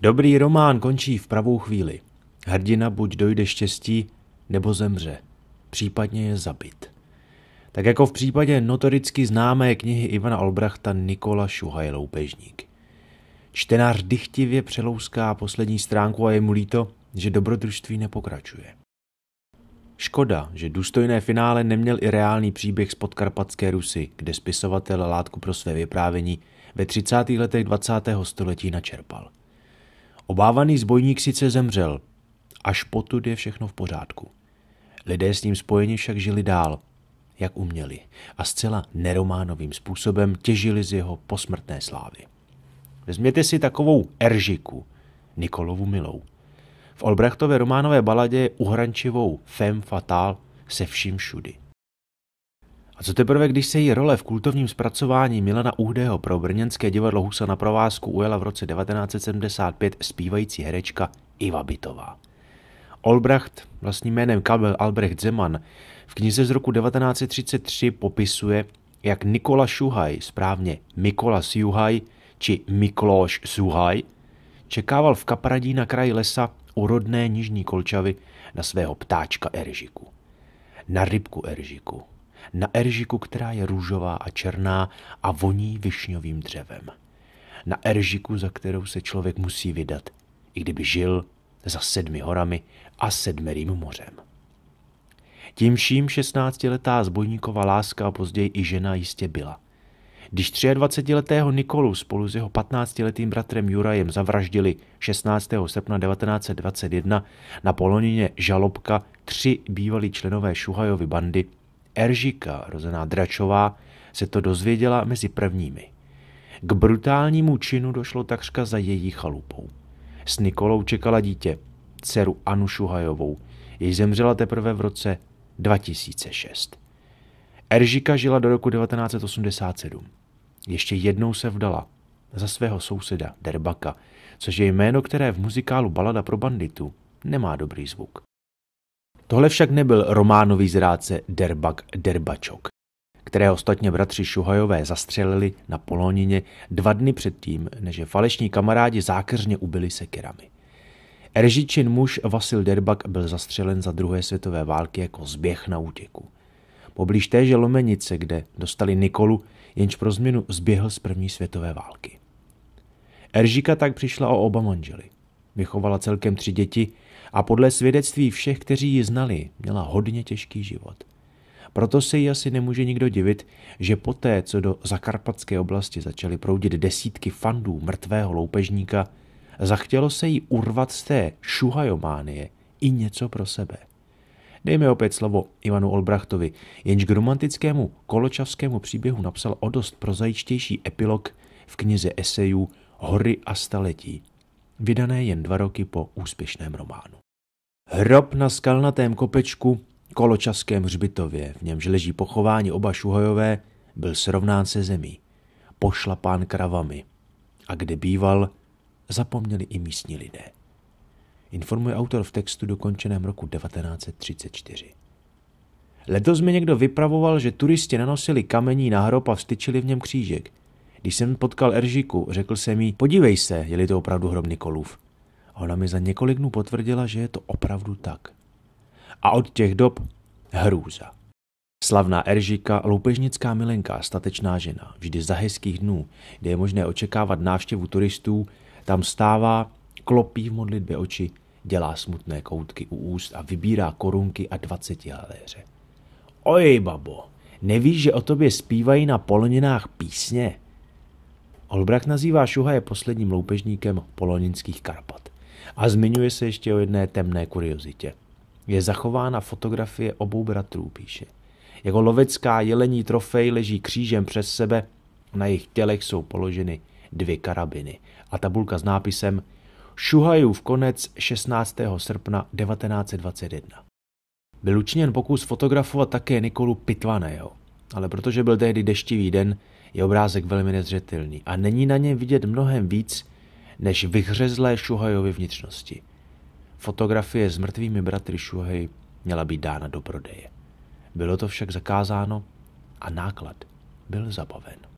Dobrý román končí v pravou chvíli. Hrdina buď dojde štěstí, nebo zemře. Případně je zabit. Tak jako v případě notoricky známé knihy Ivana Olbrachta Nikola Šuhaj Loupežník. Čtenář dychtivě přelouská poslední stránku a je mu líto, že dobrodružství nepokračuje. Škoda, že důstojné finále neměl i reálný příběh z podkarpatské Rusy, kde spisovatel látku pro své vyprávění ve 30. letech 20. století načerpal. Obávaný zbojník sice zemřel, až potud je všechno v pořádku. Lidé s ním spojeni však žili dál, jak uměli, a zcela nerománovým způsobem těžili z jeho posmrtné slávy. Vezměte si takovou Eržiku, Nikolovu milou. V Olbrechtově románové baladě je uhrančivou femme fatale se vším všudy – a co teprve, když se její role v kultovním zpracování Milana Uhdého pro brněnské divadlo Husa na provázku ujela v roce 1975 zpívající herečka Iva Bitová. Olbracht, vlastním jménem Kabel Albrecht Zeman, v knize z roku 1933 popisuje, jak Nikola Šuhaj, správně Mikola Šuhaj, či Mikloš Suhaj, čekával v Kapradí na kraji lesa u rodné Nižní Kolčavy na svého ptáčka Eržiku. Na rybku Eržiku, na eržiku, která je růžová a černá a voní višňovým dřevem. Na eržiku, za kterou se člověk musí vydat, i kdyby žil za sedmi horami a sedmerým mořem. Tím vším 16-letá zbojníková láska a později i žena jistě byla. Když 23-letého Nikolu spolu s jeho 15-letým bratrem Jurajem zavraždili 16. srpna 1921 na polonině Žalobka tři bývalí členové Šuhajovy bandy, Eržika, rozená Dračová, se to dozvěděla mezi prvními. K brutálnímu činu došlo takřka za její chalupou. S Nikolou čekala dítě, dceru Anu Šuhajovou, jež zemřela teprve v roce 2006. Eržika žila do roku 1987. Ještě jednou se vdala za svého souseda Derbaka, což je jméno, které v muzikálu Balada pro banditu nemá dobrý zvuk. Tohle však nebyl románový zrádce Derbak Derbačok, které ostatně bratři Šuhajové zastřelili na Polonině dva dny předtím, než je falešní kamarádi zákeřně ubili sekerami. Eržičin muž Vasil Derbak byl zastřelen za druhé světové války jako zběh na útěku. Poblíž téže Lomenice, kde dostali Nikolu, jenž pro změnu zběhl z první světové války. Eržika tak přišla o oba manžely. Vychovala celkem tři děti, a podle svědectví všech, kteří ji znali, měla hodně těžký život. Proto se jí asi nemůže nikdo divit, že poté, co do zakarpatské oblasti začaly proudit desítky fandů mrtvého loupežníka, zachtělo se jí urvat z té šuhajománie i něco pro sebe. Dejme opět slovo Ivanu Olbrachtovi, jenž k romantickému koločavskému příběhu napsal o dost prozajičtější epilog v knize esejů Hory a staletí, vydané jen dva roky po úspěšném románu. Hrob na skalnatém kopečku Koločaském hřbitově, v němž leží pochování oba Šuhojové, byl srovnán se zemí, pošlapán kravami a kde býval, zapomněli i místní lidé. Informuje autor v textu dokončeném roku 1934. Letos mi někdo vypravoval, že turisti nanosili kamení na hrob a vstyčili v něm křížek. Když jsem potkal Eržiku, řekl jsem jí, podívej se, je-li to opravdu hrob Nikolův. A ona mi za několik dnů potvrdila, že je to opravdu tak. A od těch dob hrůza. Slavná Eržika, loupežnická milenka, statečná žena, vždy za hezkých dnů, kde je možné očekávat návštěvu turistů, tam stává, klopí v modlitbě oči, dělá smutné koutky u úst a vybírá korunky a dvaceti haléře. Ojej, babo, nevíš, že o tobě zpívají na poloninách písně? Olbrach nazývá Šuhaje posledním loupežníkem poloninských Karpat. A zmiňuje se ještě o jedné temné kuriozitě. Je zachována fotografie obou bratrů, píše. Jako lovecká jelení trofej leží křížem přes sebe, na jejich tělech jsou položeny dvě karabiny a tabulka s nápisem v konec 16. srpna 1921. Byl učiněn pokus fotografovat také Nikolu Pitvaného, ale protože byl tehdy deštivý den, je obrázek velmi nezřetelný a není na něm vidět mnohem víc než vyhřezlé Šuhajovy vnitřnosti. Fotografie s mrtvými bratry Šuhaj měla být dána do prodeje. Bylo to však zakázáno a náklad byl zabaven.